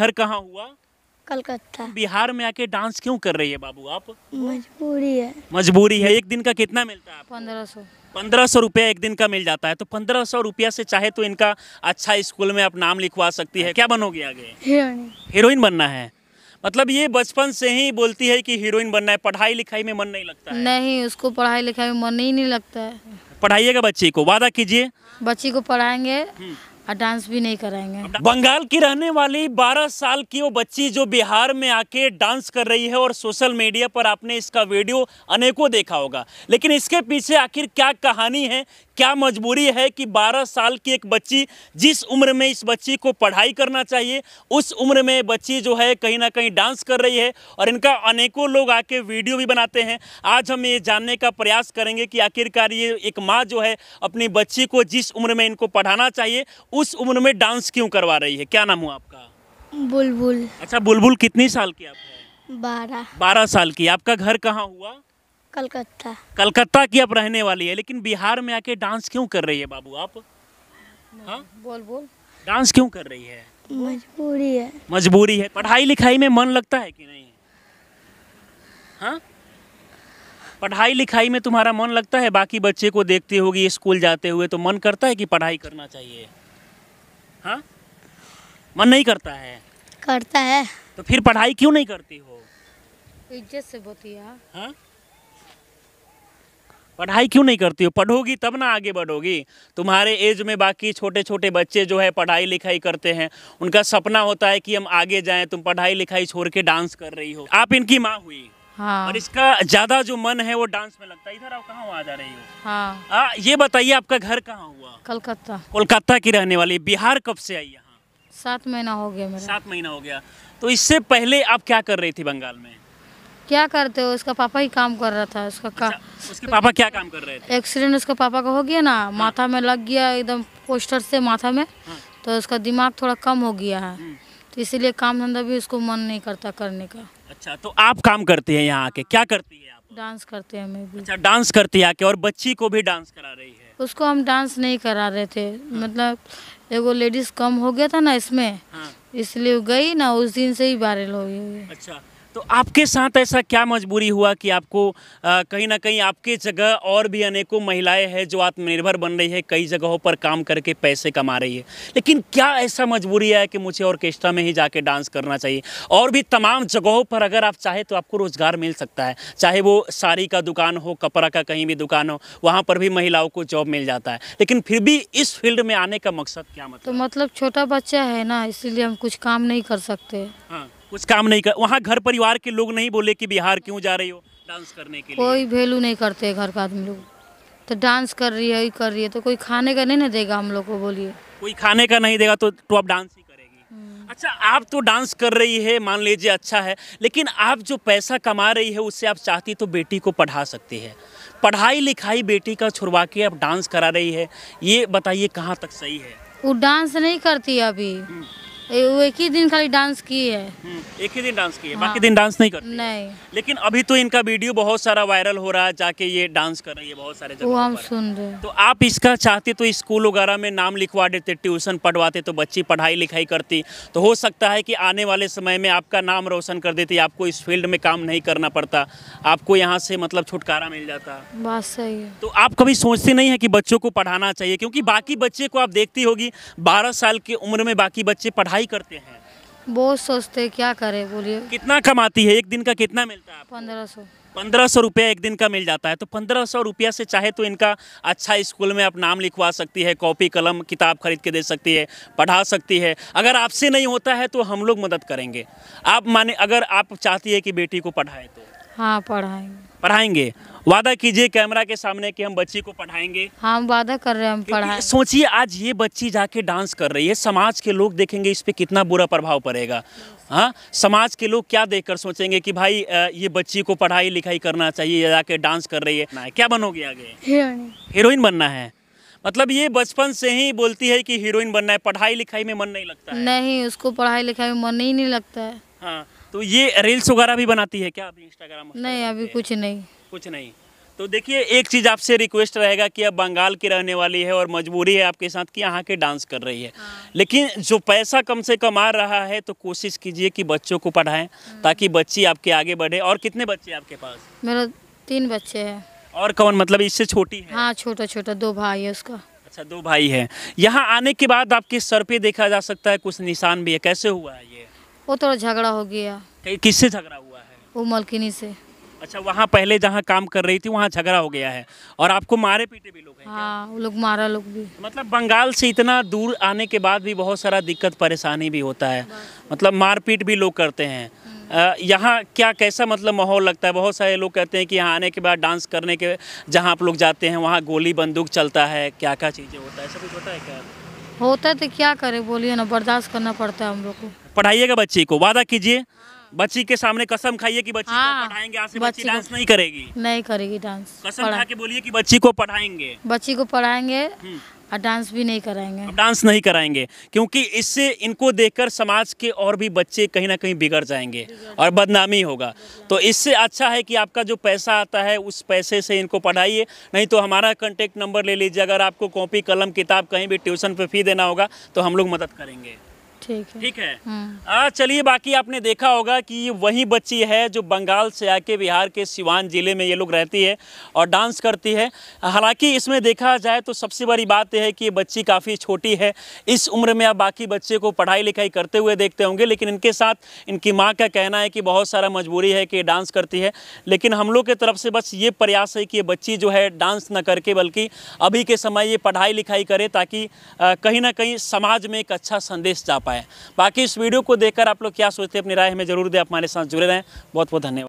घर कहाँ हुआ कलकत्ता बिहार में आके डांस क्यों कर रही है बाबू आप मजबूरी है मजबूरी है एक दिन का कितना मिलता है पंद्रह सौ पंद्रह सौ रुपया एक दिन का मिल जाता है तो पंद्रह सौ रुपया से चाहे तो इनका अच्छा स्कूल में आप नाम लिखवा सकती है क्या बनोगी आगे हीरोइन बनना है मतलब ये बचपन से ही बोलती है कि हीरोइन बनना है पढ़ाई लिखाई में मन नहीं लगता है नहीं उसको पढ़ाई लिखाई में मन ही नहीं लगता है पढ़ाइएगा बच्ची को वादा कीजिए बच्ची को पढ़ाएंगे हम्म। और डांस भी नहीं कराएंगे बंगाल की रहने वाली 12 साल की वो बच्ची जो बिहार में आके डांस कर रही है और सोशल मीडिया पर आपने इसका वीडियो अनेकों देखा होगा लेकिन इसके पीछे आखिर क्या कहानी है क्या मजबूरी है कि 12 साल की एक बच्ची जिस उम्र में इस बच्ची को पढ़ाई करना चाहिए उस उम्र में बच्ची जो है कहीं ना कहीं डांस कर रही है और इनका अनेकों लोग आके वीडियो भी बनाते हैं आज हम ये जानने का प्रयास करेंगे कि आखिरकार ये एक माँ जो है अपनी बच्ची को जिस उम्र में इनको पढ़ाना चाहिए उस उम्र में डांस क्यों करवा रही है क्या नाम हुआ आपका बुलबुल अच्छा बुलबुल कितनी साल की आप बारह बारह साल की आपका घर कहाँ हुआ कलकत्ता कलकत्ता की आप रहने वाली है लेकिन बिहार में आके डांस क्यों कर रही है बाबू आप हाँ? बोल बोल डांस क्यों कर रही है मजबूरी है मजबूरी है पढ़ाई लिखाई में मन लगता है कि नहीं हाँ पढ़ाई लिखाई में तुम्हारा मन लगता है बाकी बच्चे को देखती होगी स्कूल जाते हुए तो मन करता है कि पढ़ाई करना चाहिए हाँ मन नहीं करता है करता है तो फिर पढ़ाई क्यों नहीं करती हो इज्जत से बोती है हाँ पढ़ाई क्यों नहीं करती हो पढ़ोगी तब ना आगे बढ़ोगी तुम्हारे एज में बाकी छोटे छोटे बच्चे जो है पढ़ाई लिखाई करते हैं उनका सपना होता है कि हम आगे जाएं तुम पढ़ाई लिखाई छोड़ के डांस कर रही हो आप इनकी माँ हुई हाँ। और इसका ज्यादा जो मन है वो डांस में लगता है इधर आप कहाँ आ जा रही हो हाँ। आ, ये बताइए आपका घर कहाँ हुआ कलकत्ता कोलकाता की रहने वाली बिहार कब से आई यहाँ सात महीना हो गया सात महीना हो गया तो इससे पहले आप क्या कर रही थी बंगाल में क्या करते हो उसका पापा ही काम कर रहा था उसका का, अच्छा, उसके पापा क्या काम कर रहे थे एक्सीडेंट उसका पापा का हो गया ना हाँ। माथा में लग गया एकदम पोस्टर से माथा में हाँ। तो उसका दिमाग थोड़ा कम हो गया है हम्म। तो इसीलिए काम धंधा भी उसको मन नहीं करता करने का अच्छा तो आप काम करते हैं यहाँ आके क्या करती है आप डांस करते हैं मैं भी अच्छा डांस करती है आके और बच्ची को भी डांस करा रही है उसको हम डांस नहीं करा रहे थे हाँ। मतलब एगो लेडीज कम हो गया था ना इसमें हाँ। इसलिए गई ना उस दिन से ही वायरल हो गई अच्छा तो आपके साथ ऐसा क्या मजबूरी हुआ कि आपको कहीं ना कहीं आपके जगह और भी अनेकों महिलाएं हैं जो आत्मनिर्भर बन रही है कई जगहों पर काम करके पैसे कमा रही है लेकिन क्या ऐसा मजबूरी है कि मुझे ऑर्केस्ट्रा में ही जाके डांस करना चाहिए और भी तमाम जगहों पर अगर आप चाहें तो आपको रोज़गार मिल सकता है चाहे वो साड़ी का दुकान हो कपड़ा का कहीं भी दुकान हो वहाँ पर भी महिलाओं को जॉब मिल जाता है लेकिन फिर भी इस फील्ड में आने का मकसद क्या मतलब तो मतलब छोटा बच्चा है ना इसीलिए हम कुछ काम नहीं कर सकते हाँ कुछ काम नहीं कर वहाँ घर परिवार के लोग नहीं बोले कि बिहार क्यों जा रही हो डांस करने के लिए कोई वैल्यू नहीं करते घर का आदमी लोग तो डांस कर रही है कर रही है तो कोई खाने का नहीं ना देगा हम लोग को बोलिए कोई खाने का नहीं देगा तो तो आप डांस ही करेगी हम्म। अच्छा आप तो डांस कर रही है मान लीजिए अच्छा है लेकिन आप जो पैसा कमा रही है उससे आप चाहती तो बेटी को पढ़ा सकती है पढ़ाई लिखाई बेटी का छुड़वा के आप डांस करा रही है ये बताइए कहाँ तक सही है वो डांस नहीं करती अभी हम्म। एक ही दिन खाली डांस की है हम्म, एक ही दिन डांस की है हाँ। बाकी दिन डांस नहीं करती नहीं लेकिन अभी तो इनका वीडियो बहुत सारा वायरल हो रहा है जाके ये डांस कर रही है बहुत सारे वो हम सुन रहे तो आप इसका चाहते तो स्कूल वगैरह में नाम लिखवा देते ट्यूशन पढ़वाते तो बच्ची पढ़ाई लिखाई करती तो हो सकता है कि आने वाले समय में आपका नाम रोशन कर देती आपको इस फील्ड में काम नहीं करना पड़ता आपको यहाँ से मतलब छुटकारा मिल जाता बात सही है तो आप कभी सोचते नहीं है कि बच्चों को पढ़ाना चाहिए क्योंकि बाकी बच्चे को आप देखती होगी बारह साल की उम्र में बाकी बच्चे पढ़ाई पढ़ाई करते हैं बहुत सोचते क्या करें बोलिए कितना कमाती है एक दिन का कितना मिलता है पंद्रह सौ पंद्रह सौ रुपया एक दिन का मिल जाता है तो पंद्रह सौ रुपया से चाहे तो इनका अच्छा स्कूल में आप नाम लिखवा सकती है कॉपी कलम किताब खरीद के दे सकती है पढ़ा सकती है अगर आपसे नहीं होता है तो हम लोग मदद करेंगे आप माने अगर आप चाहती है कि बेटी को पढ़ाए तो हाँ पढ़ाएंगे पढ़ाएंगे वादा कीजिए कैमरा के सामने कि हम बच्ची को पढ़ाएंगे हाँ वादा कर रहे हैं हम पढ़ाएंगे सोचिए आज ये बच्ची जाके डांस कर रही है समाज के लोग देखेंगे इस पर कितना बुरा प्रभाव पड़ेगा हाँ समाज के लोग क्या देखकर सोचेंगे कि भाई ये बच्ची को पढ़ाई लिखाई करना चाहिए जाके डांस कर रही है क्या बनोगे आगे हीरोइन हीरोइन बनना है मतलब ये बचपन से ही बोलती है कि हीरोइन बनना है पढ़ाई लिखाई में मन नहीं लगता है नहीं उसको पढ़ाई लिखाई में मन ही नहीं लगता है हाँ तो ये रील्स वगैरह भी बनाती है क्या अभी इंस्टाग्राम नहीं अभी कुछ नहीं कुछ नहीं तो देखिए एक चीज़ आपसे रिक्वेस्ट रहेगा कि आप बंगाल की रहने वाली है और मजबूरी है आपके साथ कि यहाँ के डांस कर रही है हाँ। लेकिन जो पैसा कम से कम आ रहा है तो कोशिश कीजिए कि बच्चों को पढ़ाएं हाँ। ताकि बच्ची आपके आगे बढ़े और कितने बच्चे आपके पास मेरा तीन बच्चे हैं और कौन मतलब इससे छोटी है हाँ छोटा छोटा दो भाई है उसका अच्छा दो भाई है यहाँ आने के बाद आपके सर पे देखा जा सकता है कुछ निशान भी है कैसे हुआ है ये वो थोड़ा झगड़ा हो गया किससे झगड़ा हुआ है वो मलकिनी से अच्छा वहाँ पहले जहाँ काम कर रही थी वहाँ झगड़ा हो गया है और आपको मारे पीटे भी लोग हैं हाँ वो लोग मारा लोग भी मतलब बंगाल से इतना दूर आने के बाद भी बहुत सारा दिक्कत परेशानी भी होता है मतलब मारपीट भी लोग करते हैं हम्म। यहाँ क्या कैसा मतलब माहौल लगता है बहुत सारे लोग कहते हैं कि यहाँ आने के बाद डांस करने के जहाँ आप लोग जाते हैं वहाँ गोली बंदूक चलता है क्या क्या चीज़ें होता है सब कुछ होता है क्या होता है तो क्या करें बोलिए ना बर्दाश्त करना पड़ता है हम लोग को पढ़ाइएगा बच्ची को वादा कीजिए हाँ। बच्ची के सामने कसम खाइए कि बच्ची हाँ, को पढ़ाएंगे आज से बच्ची डांस नहीं करेगी नहीं करेगी डांस कसम खा के बोलिए कि बच्ची को पढ़ाएंगे बच्ची को पढ़ाएंगे हम्म। और डांस भी नहीं कराएंगे डांस नहीं कराएंगे क्योंकि इससे इनको देखकर समाज के और भी बच्चे कहीं ना कहीं बिगड़ जाएंगे और बदनामी होगा तो इससे अच्छा है कि आपका जो पैसा आता है उस पैसे से इनको पढ़ाइए नहीं तो हमारा कॉन्टेक्ट नंबर ले लीजिए अगर आपको कॉपी कलम किताब कहीं भी ट्यूशन पर फी देना होगा तो हम लोग मदद करेंगे ठीक है ठीक है हम्म। चलिए बाकी आपने देखा होगा कि वही बच्ची है जो बंगाल से आके बिहार के सिवान ज़िले में ये लोग रहती है और डांस करती है हालांकि इसमें देखा जाए तो सबसे बड़ी बात यह है कि ये बच्ची काफ़ी छोटी है इस उम्र में आप बाकी बच्चे को पढ़ाई लिखाई करते हुए देखते होंगे लेकिन इनके साथ इनकी माँ का कहना है कि बहुत सारा मजबूरी है कि ये डांस करती है लेकिन हम लोग के तरफ से बस ये प्रयास है कि ये बच्ची जो है डांस न करके बल्कि अभी के समय ये पढ़ाई लिखाई करे ताकि कहीं ना कहीं समाज में एक अच्छा संदेश जा पाए पाए बाकी इस वीडियो को देखकर आप लोग क्या सोचते हैं अपनी राय हमें जरूर दें आप हमारे साथ जुड़े रहें बहुत बहुत धन्यवाद